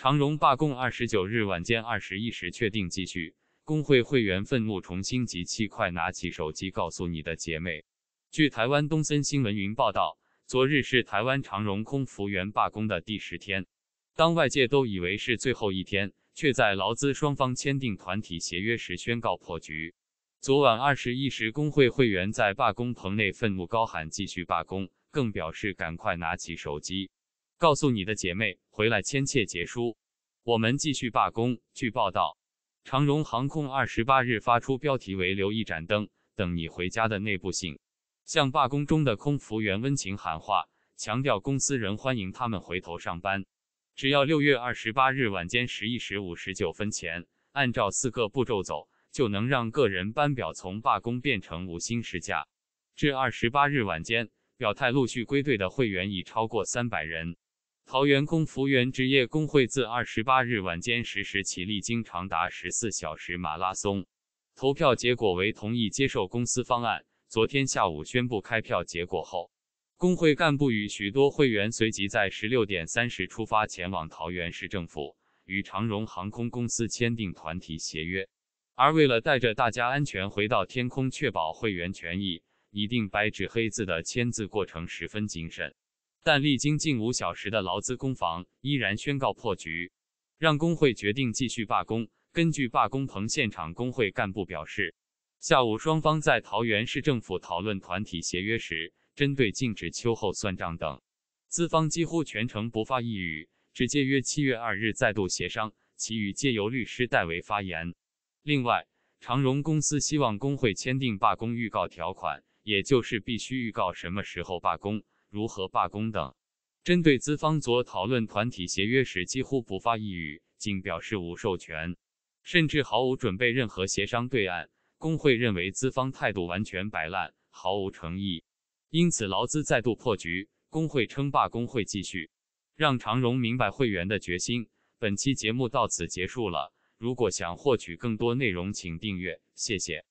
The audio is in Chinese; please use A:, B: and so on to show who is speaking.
A: 长荣罢工二十九日晚间二十一时确定继续，工会会员愤怒重新集气快拿起手机告诉你的姐妹。据台湾东森新闻云报道，昨日是台湾长荣空服员罢工的第十天，当外界都以为是最后一天，却在劳资双方签订团体协约时宣告破局。昨晚二十一时，工会会员在罢工棚内愤怒高喊继续罢工，更表示赶快拿起手机。告诉你的姐妹回来签切结束，我们继续罢工。据报道，长荣航空二十八日发出标题为“留一盏灯，等你回家”的内部信，向罢工中的空服员温情喊话，强调公司仍欢迎他们回头上班。只要六月二十八日晚间十一时五十九分前，按照四个步骤走，就能让个人班表从罢工变成五星时假。至二十八日晚间，表态陆续归队的会员已超过三百人。桃园空服员职业工会自二十八日晚间实时起，历经长达十四小时马拉松投票，结果为同意接受公司方案。昨天下午宣布开票结果后，工会干部与许多会员随即在十六点三十出发，前往桃园市政府与长荣航空公司签订团体协约。而为了带着大家安全回到天空，确保会员权益，拟定白纸黑字的签字过程十分谨慎。但历经近五小时的劳资攻防，依然宣告破局，让工会决定继续罢工。根据罢工棚现场工会干部表示，下午双方在桃园市政府讨论团体协约时，针对禁止秋后算账等，资方几乎全程不发一语，直接约七月二日再度协商，其余皆由律师代为发言。另外，长荣公司希望工会签订罢工预告条款，也就是必须预告什么时候罢工。如何罢工等，针对资方昨讨论团体协约时几乎不发一语，仅表示无授权，甚至毫无准备任何协商。对案，工会认为资方态度完全摆烂，毫无诚意，因此劳资再度破局。工会称罢工会继续，让长荣明白会员的决心。本期节目到此结束了，如果想获取更多内容，请订阅，谢谢。